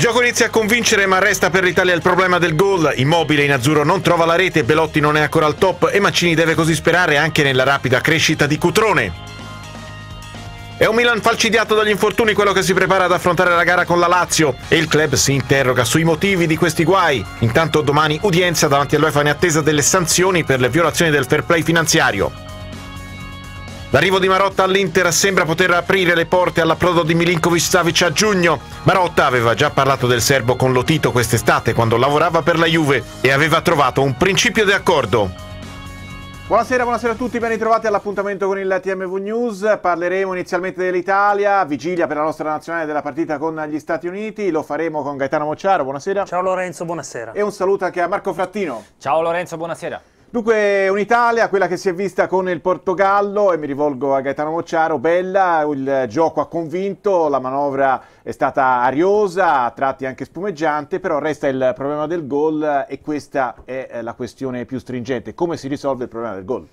gioco inizia a convincere ma resta per l'Italia il problema del gol. Immobile in azzurro non trova la rete, Belotti non è ancora al top e Mancini deve così sperare anche nella rapida crescita di Cutrone. È un Milan falcidiato dagli infortuni quello che si prepara ad affrontare la gara con la Lazio e il club si interroga sui motivi di questi guai. Intanto domani udienza davanti all'UEFA in attesa delle sanzioni per le violazioni del fair play finanziario. L'arrivo di Marotta all'Inter sembra poter aprire le porte all'approdo di Milinkovic Savic a giugno. Marotta aveva già parlato del serbo con Lotito quest'estate quando lavorava per la Juve e aveva trovato un principio di accordo. Buonasera, buonasera a tutti, ben ritrovati all'appuntamento con il TMV News. Parleremo inizialmente dell'Italia, vigilia per la nostra nazionale della partita con gli Stati Uniti. Lo faremo con Gaetano Mocciaro, buonasera. Ciao Lorenzo, buonasera. E un saluto anche a Marco Frattino. Ciao Lorenzo, buonasera. Dunque un'Italia, quella che si è vista con il Portogallo, e mi rivolgo a Gaetano Mocciaro, bella, il gioco ha convinto, la manovra è stata ariosa, a tratti anche spumeggiante, però resta il problema del gol e questa è eh, la questione più stringente, come si risolve il problema del gol?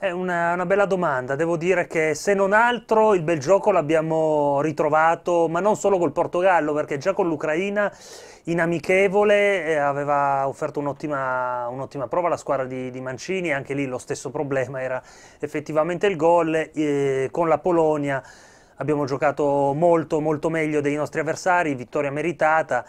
È una, una, bella domanda, devo dire che se non altro il bel gioco l'abbiamo ritrovato, ma non solo col Portogallo, perché già con l'Ucraina in amichevole eh, aveva offerto un'ottima, un prova la squadra di, di, Mancini, anche lì lo stesso problema era effettivamente il gol eh, con la Polonia. Abbiamo giocato molto molto meglio dei nostri avversari, vittoria meritata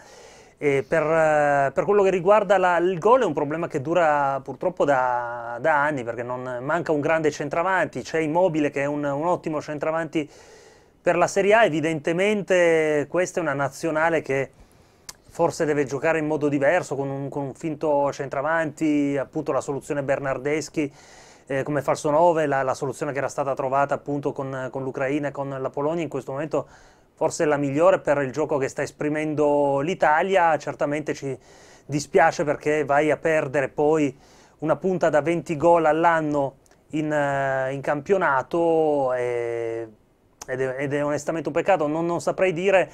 per, eh, per, quello che riguarda la, il gol è un problema che dura purtroppo da, da anni perché non, manca un grande centravanti, c'è Immobile che è un, un, ottimo centravanti per la Serie A, evidentemente questa è una nazionale che forse deve giocare in modo diverso con un, con un finto centravanti, appunto la soluzione Bernardeschi eh, come falso 9, la, la, soluzione che era stata trovata appunto con, con l'Ucraina e con la Polonia in questo momento forse la migliore per il gioco che sta esprimendo l'Italia, certamente ci dispiace perché vai a perdere poi una punta da 20 gol all'anno in, eh, in, campionato e, ed, è, ed, è, onestamente un peccato, non, non saprei dire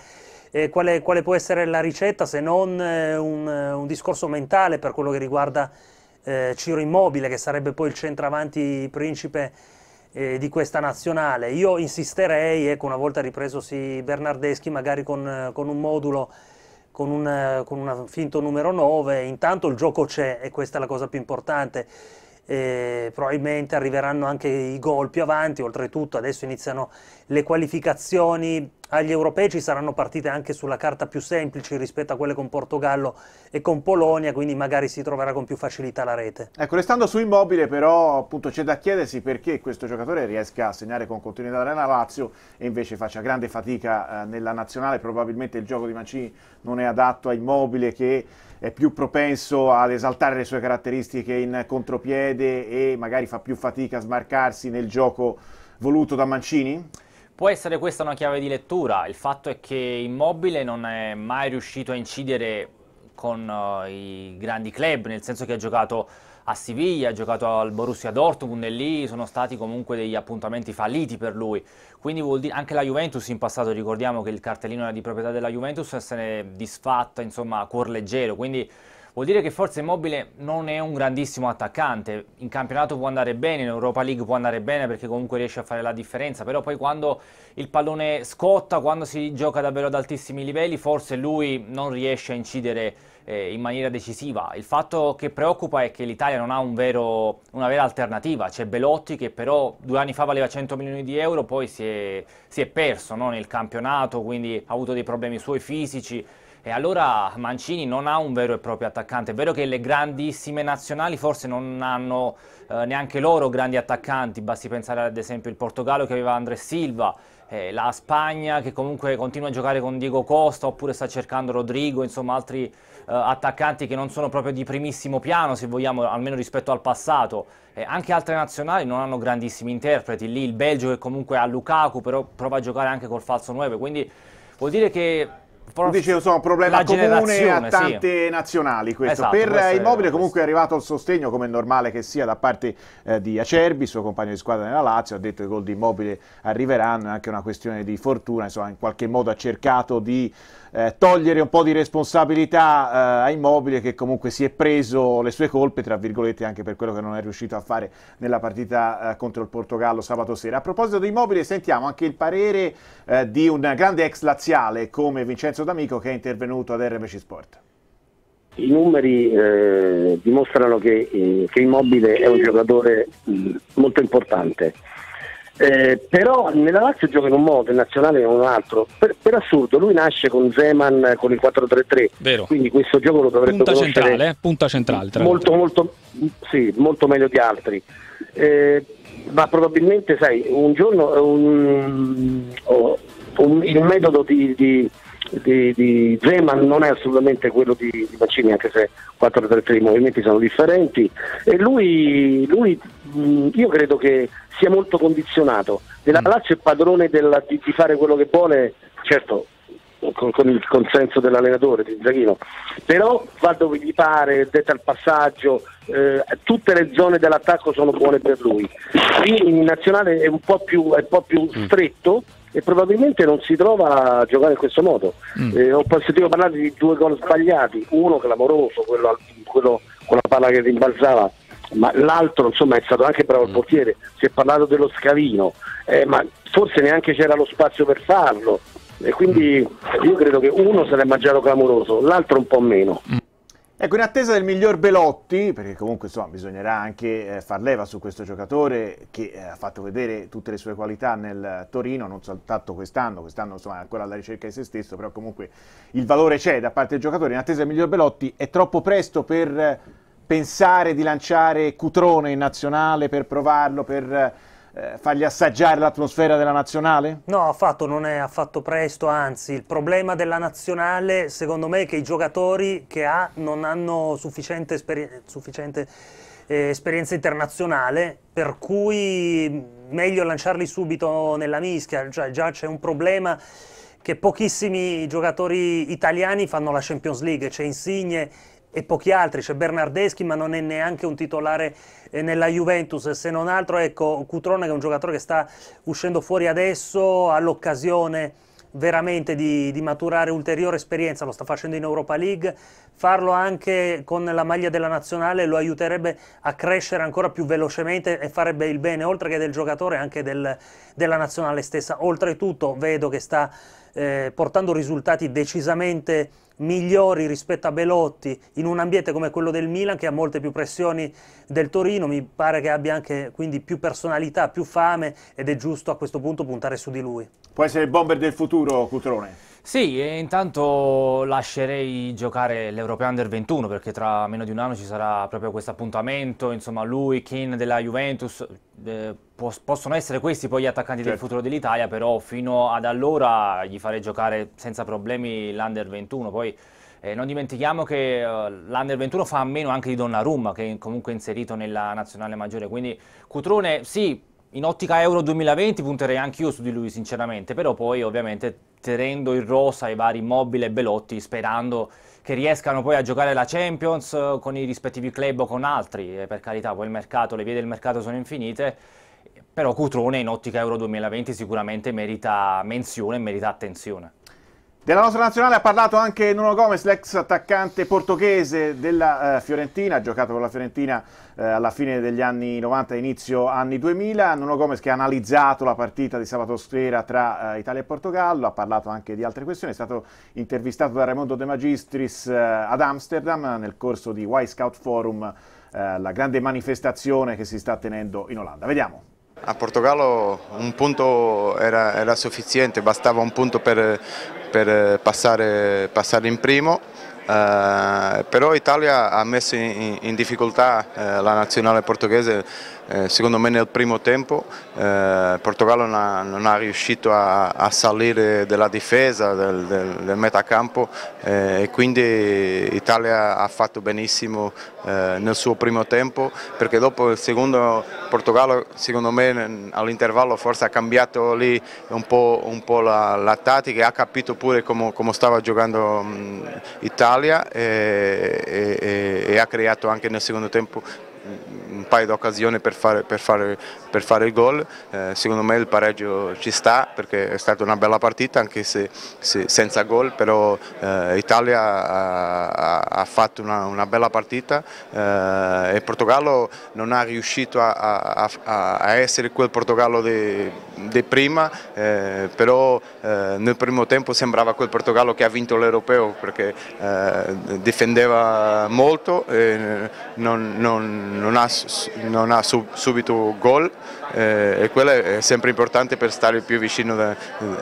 eh, quale, quale, può essere la ricetta se non eh, un, eh, un, discorso mentale per quello che riguarda eh, Ciro Immobile che sarebbe poi il centravanti principe eh, di questa nazionale. Io insisterei, ecco, una volta ripresosi Bernardeschi, magari con, eh, con un modulo, con un, eh, con un finto numero 9, intanto il gioco c'è e questa è la cosa più importante. Eh, probabilmente arriveranno anche i gol più avanti, oltretutto adesso iniziano le qualificazioni, agli europei ci saranno partite anche sulla carta più semplici rispetto a quelle con Portogallo e con Polonia, quindi magari si troverà con più facilità la rete. Ecco, restando su Immobile però appunto c'è da chiedersi perché questo giocatore riesca a segnare con continuità nella Lazio e invece faccia grande fatica eh, nella nazionale, probabilmente il gioco di Mancini non è adatto a Immobile che è più propenso ad esaltare le sue caratteristiche in contropiede e magari fa più fatica a smarcarsi nel gioco voluto da Mancini? Può essere questa una chiave di lettura, il fatto è che Immobile non è mai riuscito a incidere con uh, i grandi club, nel senso che ha giocato a Siviglia, ha giocato al Borussia Dortmund e lì sono stati comunque degli appuntamenti falliti per lui. Quindi vuol dire anche la Juventus in passato, ricordiamo che il cartellino era di proprietà della Juventus e se ne è disfatta, insomma, a cuor leggero, quindi Vuol dire che forse Immobile non è un grandissimo attaccante, in campionato può andare bene, in Europa League può andare bene perché comunque riesce a fare la differenza, però poi quando il pallone scotta, quando si gioca davvero ad altissimi livelli, forse lui non riesce a incidere eh, in maniera decisiva. Il fatto che preoccupa è che l'Italia non ha un vero, una vera alternativa, c'è Belotti che però due anni fa valeva 100 milioni di euro, poi si è, si è perso no? nel campionato, quindi ha avuto dei problemi suoi fisici, e allora Mancini non ha un vero e proprio attaccante. È vero che le grandissime nazionali forse non hanno eh, neanche loro grandi attaccanti. Basti pensare ad esempio al Portogallo che aveva Andres Silva, eh, la Spagna che comunque continua a giocare con Diego Costa oppure sta cercando Rodrigo, insomma altri eh, attaccanti che non sono proprio di primissimo piano se vogliamo, almeno rispetto al passato. anche altre nazionali non hanno grandissimi interpreti. Lì il Belgio che comunque ha Lukaku però prova a giocare anche col falso 9, quindi vuol dire che forse Dice, sono un problema comune a tante sì. nazionali questo. Esatto, per questo Immobile è comunque questo. è arrivato il sostegno, come è normale che sia, da parte eh, di Acerbi, suo compagno di squadra nella Lazio, ha detto che i gol di Immobile arriveranno, è anche una questione di fortuna, insomma in qualche modo ha cercato di eh, togliere un po' di responsabilità eh, a Immobile che comunque si è preso le sue colpe, tra virgolette, anche per quello che non è riuscito a fare nella partita eh, contro il Portogallo sabato sera. A proposito di Immobile sentiamo anche il parere eh, di un grande ex laziale come Vincenzo D'Amico che è intervenuto ad RMC Sport. I numeri eh, dimostrano che, eh, che, Immobile è un giocatore mm, molto importante eh, però nella Lazio gioca in un modo, in nazionale in un altro. Per, per assurdo, lui nasce con Zeman eh, con il 4-3-3, Vero. quindi questo gioco lo dovrebbe punta centrale, eh? punta centrale molto, molto, sì, molto, meglio di altri. Eh, ma probabilmente, sai, un giorno eh, un, oh, un, il metodo di, di di, di Zeman non è assolutamente quello di, di Mancini, anche se 4-3-3 i movimenti sono differenti. E lui, lui mh, io credo che sia molto condizionato. Della mm. Lazio è padrone della, di, di, fare quello che vuole, certo con, con il consenso dell'allenatore di Zaghino, però va dove gli pare, detta al passaggio, eh, tutte le zone dell'attacco sono buone per lui. Qui in nazionale è un po' più, un po più mm. stretto e probabilmente non si trova a giocare in questo modo. Mm. Eh, ho sentito parlare di due gol sbagliati, uno clamoroso, quello, quello con la palla che rimbalzava ma l'altro insomma è stato anche bravo il mm. portiere, si è parlato dello scavino, eh, ma forse neanche c'era lo spazio per farlo e quindi io credo che uno se l'è mangiato clamoroso, l'altro un po' meno. Mm. Ecco, in attesa del miglior Belotti, perché comunque insomma, bisognerà anche eh, far leva su questo giocatore che eh, ha fatto vedere tutte le sue qualità nel Torino, non soltanto quest'anno, quest'anno insomma, è ancora alla ricerca di se stesso, però comunque il valore c'è da parte del giocatore. In attesa del miglior Belotti è troppo presto per eh, pensare di lanciare Cutrone in nazionale, per provarlo, per eh, fargli assaggiare l'atmosfera della nazionale? No, affatto, non è affatto presto, anzi il problema della nazionale secondo me è che i giocatori che ha non hanno sufficiente, esperi sufficiente eh, esperienza internazionale, per cui mm, meglio lanciarli subito nella mischia, cioè, già c'è un problema che pochissimi giocatori italiani fanno la Champions League, c'è Insigne e pochi altri, c'è Bernardeschi ma non è neanche un titolare eh, nella Juventus, se non altro ecco Cutrone che è un giocatore che sta uscendo fuori adesso, ha l'occasione veramente di, di, maturare ulteriore esperienza, lo sta facendo in Europa League, farlo anche con la maglia della nazionale lo aiuterebbe a crescere ancora più velocemente e farebbe il bene oltre che del giocatore anche del, della nazionale stessa. Oltretutto vedo che sta eh, portando risultati decisamente migliori rispetto a Belotti in un ambiente come quello del Milan che ha molte più pressioni del Torino, mi pare che abbia anche quindi più personalità, più fame ed è giusto a questo punto puntare su di lui. Può essere il bomber del futuro, Cutrone? Sì, e intanto lascerei giocare l'Europeo Under 21 perché tra meno di un anno ci sarà proprio questo appuntamento, insomma lui, Keane della Juventus, eh, possono essere questi poi gli attaccanti certo. del futuro dell'Italia, però fino ad allora gli farei giocare senza problemi l'Under 21, poi eh, non dimentichiamo che uh, l'Under 21 fa a meno anche di Donnarumma che è comunque inserito nella nazionale maggiore, quindi Cutrone sì in ottica Euro 2020 punterei anch'io su di lui sinceramente, però poi ovviamente tenendo in rosa i vari Immobile e Belotti sperando che riescano poi a giocare la Champions eh, con i rispettivi club o con altri, per carità poi il mercato, le vie del mercato sono infinite, però Cutrone in ottica Euro 2020 sicuramente merita menzione e merita attenzione. Della nostra nazionale ha parlato anche Nuno Gomez, l'ex attaccante portoghese della eh, Fiorentina, ha giocato con la Fiorentina eh, alla fine degli anni 90 inizio anni 2000. Nuno Gomez che ha analizzato la partita di sabato sera tra eh, Italia e Portogallo, ha parlato anche di altre questioni, è stato intervistato da Raimondo De Magistris eh, ad Amsterdam nel corso di Y Scout Forum, eh, la grande manifestazione che si sta tenendo in Olanda. Vediamo. A Portogallo un punto era, era sufficiente, bastava un punto per, per passare, passare in primo. Eh, però l'Italia ha messo in, in difficoltà eh, la nazionale portoghese eh, secondo me nel primo tempo, il eh, Portogallo non ha, riuscito a, a salire della difesa, del, del, del metacampo eh, e quindi l'Italia ha fatto benissimo nel suo primo tempo perché dopo il secondo Portogallo secondo me all'intervallo forse ha cambiato lì un po', un po la, la, tattica e ha capito pure come, come stava giocando l'Italia Italia eh, e, e, e ha creato anche nel secondo tempo un paio di occasioni per fare, per fare, per fare il gol, eh, secondo me il pareggio ci sta perché è stata una bella partita anche se, se senza gol, però eh, Italia ha, ha, fatto una, una bella partita eh, e Portogallo non ha riuscito a, a, a, essere quel Portogallo di prima, eh, però eh, nel primo tempo sembrava quel Portogallo che ha vinto l'Europeo perché eh, difendeva molto, non, non, non ha non ha sub, subito gol eh, e quello è sempre importante per stare più vicino da,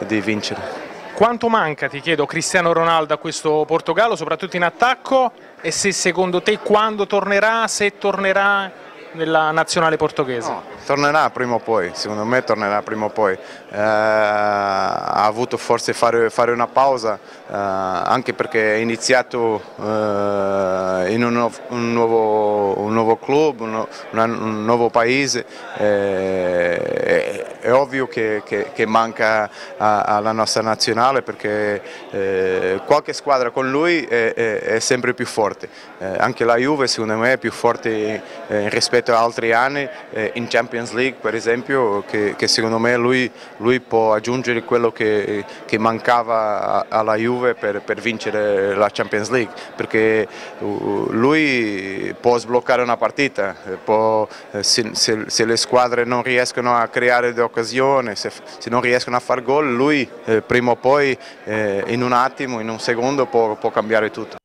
di vincere. Quanto manca, ti chiedo, Cristiano Ronaldo a questo Portogallo, soprattutto in attacco e se secondo te quando tornerà, se tornerà della nazionale portoghese? No, tornerà prima o poi, secondo me tornerà prima o poi. Eh, ha avuto forse fare, fare una pausa, eh, anche perché è iniziato eh, in un, un, nuovo, un, nuovo, club, un, un nuovo paese eh, è ovvio che, che, che manca alla nostra nazionale perché eh, qualche squadra con lui è, è, è sempre più forte, eh, anche la Juve secondo me è più forte eh, rispetto ad altri anni, eh, in Champions League per esempio, che, che secondo me lui, lui, può aggiungere quello che, mancava alla Juve per, per, vincere la Champions League, perché uh, lui può sbloccare una partita, eh, può, eh, se, se, se le squadre non riescono a creare occasione, se, se, non riescono a far gol lui eh, prima o poi eh, in un attimo, in un secondo può, può cambiare tutto.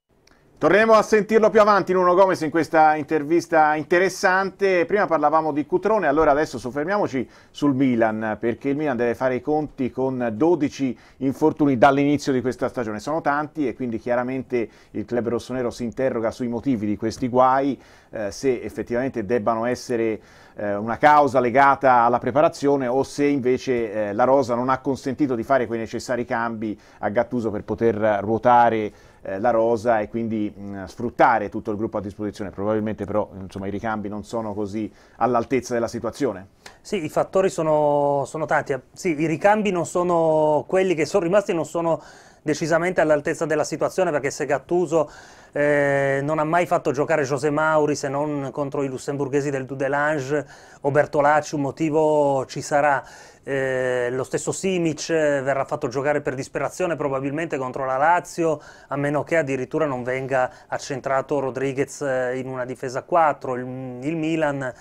Torneremo a sentirlo più avanti Nuno Gomez in questa intervista interessante. Prima parlavamo di Cutrone, allora adesso soffermiamoci sul Milan, perché il Milan deve fare i conti con 12 infortuni dall'inizio di questa stagione. Sono tanti e quindi chiaramente il club rossonero si interroga sui motivi di questi guai, eh, se effettivamente debbano essere eh, una causa legata alla preparazione o se invece eh, la Rosa non ha consentito di fare quei necessari cambi a Gattuso per poter ruotare eh, la rosa e quindi mh, mm, sfruttare tutto il gruppo a disposizione. Probabilmente però insomma, i ricambi non sono così all'altezza della situazione. Sì, i fattori sono, sono tanti. Sì, i ricambi non sono quelli che sono rimasti, non sono decisamente all'altezza della situazione perché se Gattuso eh, non ha mai fatto giocare José Mauri se non contro i lussemburghesi del Dudelange o Bertolacci, un motivo ci sarà. Eh, lo stesso Simic eh, verrà fatto giocare per disperazione probabilmente contro la Lazio, a meno che addirittura non venga accentrato Rodriguez eh, in una difesa 4. il, il Milan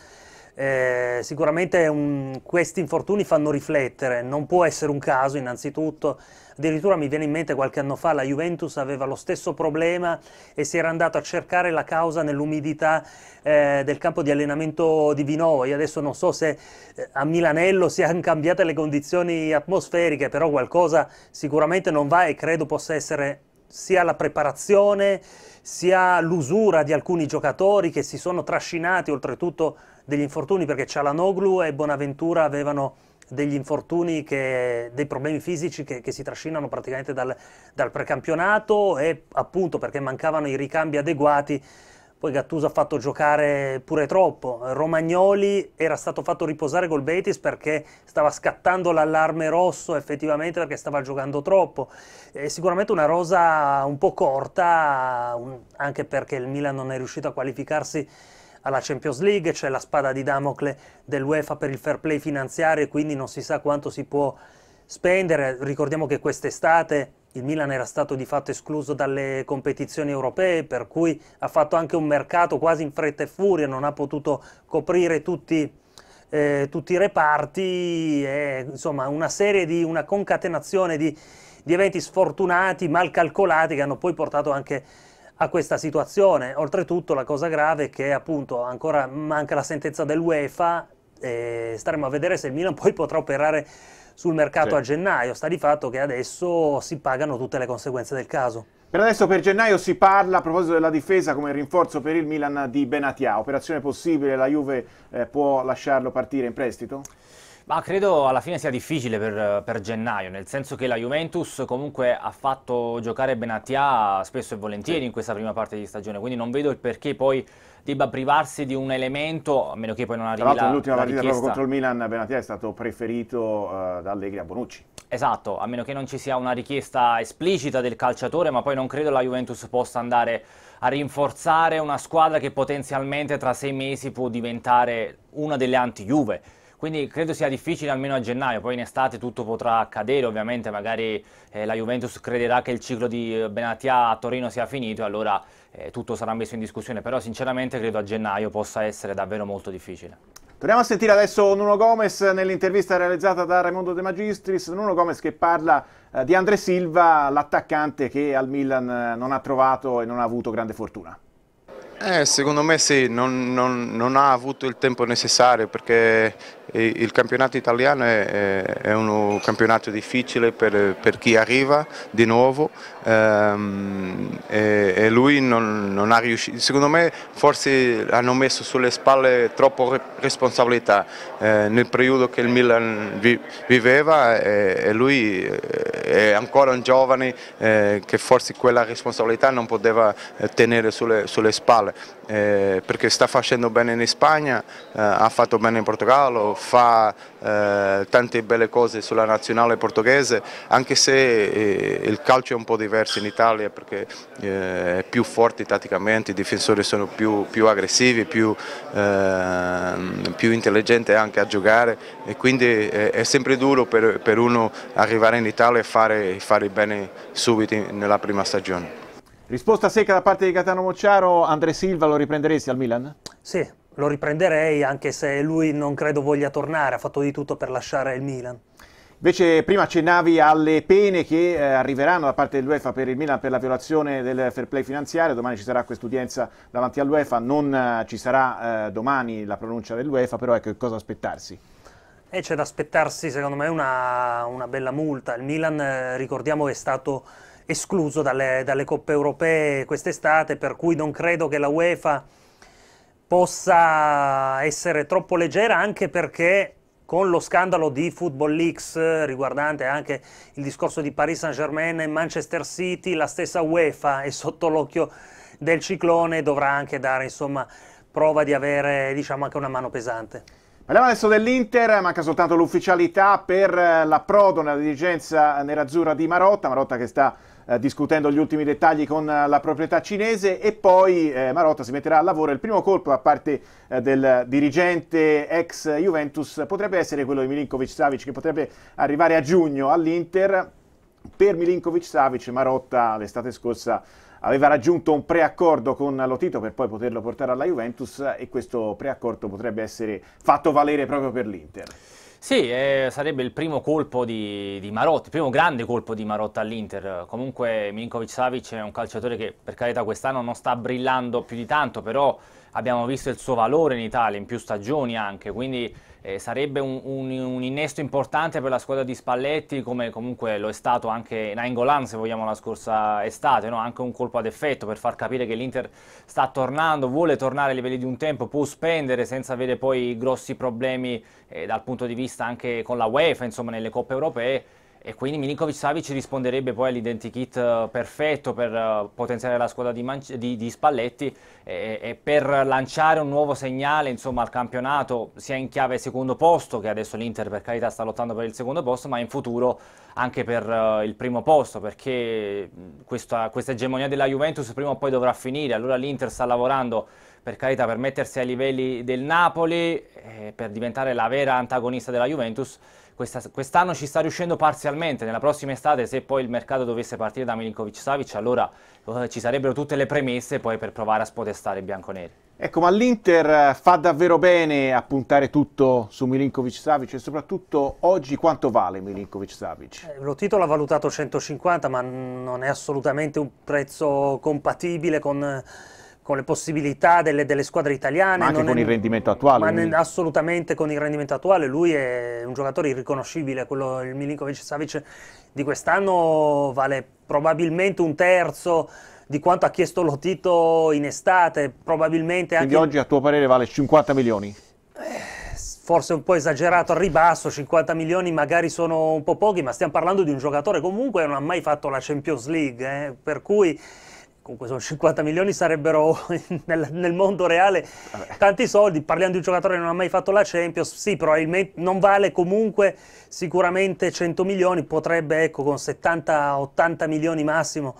eh, sicuramente um, questi infortuni fanno riflettere, non può essere un caso innanzitutto, addirittura mi viene in mente qualche anno fa la Juventus aveva lo stesso problema e si era andato a cercare la causa nell'umidità eh, del campo di allenamento di Vinoi, adesso non so se eh, a Milanello siano cambiate le condizioni atmosferiche, però qualcosa sicuramente non va e credo possa essere sia la preparazione sia l'usura di alcuni giocatori che si sono trascinati oltretutto degli infortuni perché Cialanoglu e Bonaventura avevano degli infortuni, che, dei problemi fisici che, che si trascinano praticamente dal, dal, precampionato e appunto perché mancavano i ricambi adeguati. Poi Gattuso ha fatto giocare pure troppo. Romagnoli era stato fatto riposare col Betis perché stava scattando l'allarme rosso effettivamente perché stava giocando troppo. È sicuramente una rosa un po' corta, anche perché il Milan non è riuscito a qualificarsi alla Champions League, c'è la spada di Damocle dell'UEFA per il fair play finanziario e quindi non si sa quanto si può spendere. Ricordiamo che quest'estate il Milan era stato di fatto escluso dalle competizioni europee, per cui ha fatto anche un mercato quasi in fretta e furia, non ha potuto coprire tutti, eh, tutti i reparti, eh, insomma una serie di, una concatenazione di, di eventi sfortunati, mal calcolati, che hanno poi portato anche a questa situazione. Oltretutto la cosa grave è che appunto ancora manca la sentenza dell'UEFA staremo a vedere se il Milan poi potrà operare sul mercato sì. a gennaio. Sta di fatto che adesso si pagano tutte le conseguenze del caso. Per adesso per gennaio si parla a proposito della difesa come rinforzo per il Milan di Benatia. Operazione possibile, la Juve eh, può lasciarlo partire in prestito? Ma credo alla fine sia difficile per, per, gennaio, nel senso che la Juventus comunque ha fatto giocare Benatia spesso e volentieri sì. in questa prima parte di stagione, quindi non vedo il perché poi debba privarsi di un elemento, a meno che poi non arrivi la Tra l'altro nell'ultima partita proprio contro il Milan Benatia è stato preferito uh, da Allegri a Bonucci. Esatto, a meno che non ci sia una richiesta esplicita del calciatore, ma poi non credo la Juventus possa andare a rinforzare una squadra che potenzialmente tra sei mesi può diventare una delle anti-Juve quindi credo sia difficile almeno a gennaio, poi in estate tutto potrà accadere, ovviamente magari eh, la Juventus crederà che il ciclo di eh, Benatia a Torino sia finito e allora eh, tutto sarà messo in discussione, però sinceramente credo a gennaio possa essere davvero molto difficile. Torniamo a sentire adesso Nuno Gomez nell'intervista realizzata da Raimondo De Magistris, Nuno Gomez che parla eh, di Andre Silva, l'attaccante che al Milan eh, non ha trovato e non ha avuto grande fortuna. Eh, secondo me sì, non, non, non, ha avuto il tempo necessario perché il campionato italiano è, è un campionato difficile per, per, chi arriva di nuovo ehm, e, e, lui non, non, ha riuscito, secondo me forse hanno messo sulle spalle troppo responsabilità eh, nel periodo che il Milan vi, viveva e, eh, e, lui eh, è ancora un giovane eh, che forse quella responsabilità non poteva eh, tenere sulle, sulle spalle parole, eh, perché sta facendo bene in Spagna, eh, ha fatto bene in Portogallo, fa eh, tante belle cose sulla nazionale portoghese, anche se eh, il calcio è un po' diverso in Italia perché eh, è più forte tatticamente, i difensori sono più, più aggressivi, più, ehm, più, intelligenti anche a giocare e quindi è, eh, è sempre duro per, per, uno arrivare in Italia e fare, fare bene subito nella prima stagione. Risposta secca da parte di Catano Mocciaro, Andre Silva lo riprenderesti al Milan? Sì, lo riprenderei anche se lui non credo voglia tornare, ha fatto di tutto per lasciare il Milan. Invece prima accennavi alle pene che eh, arriveranno da parte dell'UEFA per il Milan per la violazione del fair play finanziario, domani ci sarà quest'udienza davanti all'UEFA, non eh, ci sarà eh, domani la pronuncia dell'UEFA, però ecco cosa aspettarsi. E c'è da aspettarsi secondo me una, una bella multa, il Milan eh, ricordiamo è stato escluso dalle, dalle coppe europee quest'estate, per cui non credo che la UEFA possa essere troppo leggera, anche perché con lo scandalo di Football Leaks riguardante anche il discorso di Paris Saint-Germain e Manchester City, la stessa UEFA è sotto l'occhio del ciclone e dovrà anche dare insomma, prova di avere diciamo, anche una mano pesante. Parliamo adesso dell'Inter, manca soltanto l'ufficialità per eh, l'approdo nella dirigenza nerazzurra di Marotta, Marotta che sta eh, discutendo gli ultimi dettagli con eh, la proprietà cinese e poi eh, Marotta si metterà al lavoro. Il primo colpo da parte eh, del dirigente ex Juventus potrebbe essere quello di Milinkovic Savic che potrebbe arrivare a giugno all'Inter. Per Milinkovic Savic Marotta l'estate scorsa aveva raggiunto un preaccordo con Lotito per poi poterlo portare alla Juventus e questo preaccordo potrebbe essere fatto valere proprio per l'Inter. Sì, eh, sarebbe il primo colpo di, di, Marotta, il primo grande colpo di Marotta all'Inter. Comunque Milinkovic Savic è un calciatore che per carità quest'anno non sta brillando più di tanto, però abbiamo visto il suo valore in Italia, in più stagioni anche, quindi eh, sarebbe un, un, un, innesto importante per la squadra di Spalletti, come comunque lo è stato anche Nainggolan, se vogliamo, la scorsa estate, no? anche un colpo ad effetto per far capire che l'Inter sta tornando, vuole tornare ai livelli di un tempo, può spendere senza avere poi grossi problemi eh, dal punto di vista anche con la UEFA, insomma, nelle coppe europee e quindi Milinkovic Savic risponderebbe poi all'identikit eh, perfetto per eh, potenziare la squadra di, Man- di, di Spalletti e, e, per lanciare un nuovo segnale insomma, al campionato sia in chiave secondo posto che adesso l'Inter per carità sta lottando per il secondo posto ma in futuro anche per uh, il primo posto perché questa, questa egemonia della Juventus prima o poi dovrà finire allora l'Inter sta lavorando per carità, per mettersi ai livelli del Napoli, eh, per diventare la vera antagonista della Juventus, quest'anno ci sta riuscendo parzialmente, nella prossima estate se poi il mercato dovesse partire da Milinkovic-Savic, allora eh, ci sarebbero tutte le premesse poi per provare a spodestare i bianconeri. Ecco, ma l'Inter eh, fa davvero bene a puntare tutto su Milinkovic-Savic e soprattutto oggi quanto vale Milinkovic-Savic? Eh, lo titolo ha valutato 150, ma non è assolutamente un prezzo compatibile con con le possibilità delle, delle squadre italiane. Ma anche con è, il rendimento attuale. Ne, assolutamente con il rendimento attuale. Lui è un giocatore irriconoscibile, quello, il Milinkovic Savic di quest'anno vale probabilmente un terzo di quanto ha chiesto Lotito in estate, probabilmente Quindi oggi a tuo parere vale 50 milioni? Eh, forse un po' esagerato al ribasso, 50 milioni magari sono un po' pochi, ma stiamo parlando di un giocatore comunque che non ha mai fatto la Champions League, eh, per cui comunque sono 50 milioni sarebbero nel, nel mondo reale Vabbè. tanti soldi, parliamo di un giocatore che non ha mai fatto la Champions, sì probabilmente non vale comunque sicuramente 100 milioni, potrebbe ecco con 70-80 milioni massimo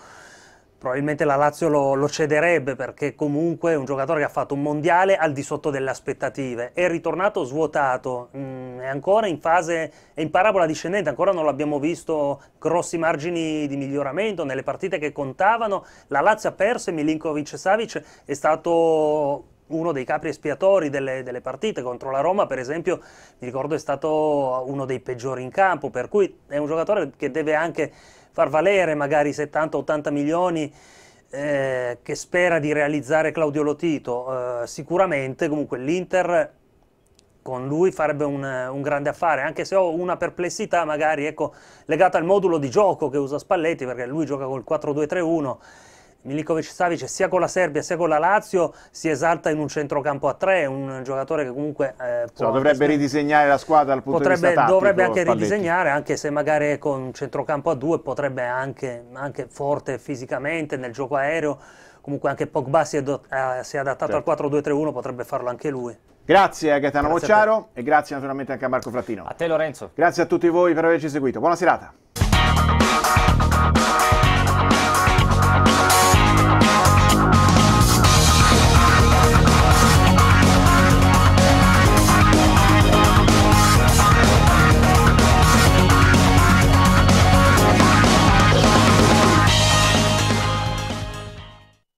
probabilmente la Lazio lo, lo, cederebbe perché comunque è un giocatore che ha fatto un mondiale al di sotto delle aspettative, è ritornato svuotato, mm, è ancora in fase, è in parabola discendente, ancora non l'abbiamo visto grossi margini di miglioramento nelle partite che contavano, la Lazio ha perso e Milinkovic-Savic è stato uno dei capri espiatori delle, delle, partite contro la Roma, per esempio, mi ricordo è stato uno dei peggiori in campo, per cui è un giocatore che deve anche far valere magari 70-80 milioni eh, che spera di realizzare Claudio Lotito. Eh, sicuramente comunque l'Inter con lui farebbe un, un, grande affare, anche se ho una perplessità magari ecco, legata al modulo di gioco che usa Spalletti, perché lui gioca col 4-2-3-1 Milinkovic Savic sia con la Serbia sia con la Lazio si esalta in un centrocampo a tre, un giocatore che comunque eh, so, cioè, dovrebbe ridisegnare la squadra dal punto potrebbe, di vista tattico, Dovrebbe anche Spalletti. ridisegnare, anche se magari con un centrocampo a due potrebbe anche, anche forte fisicamente nel gioco aereo, comunque anche Pogba si è, do, eh, si è adattato certo. al 4-2-3-1, potrebbe farlo anche lui. Grazie eh, a Gaetano Mocciaro e grazie naturalmente anche a Marco Frattino. A te Lorenzo. Grazie a tutti voi per averci seguito. Buona serata.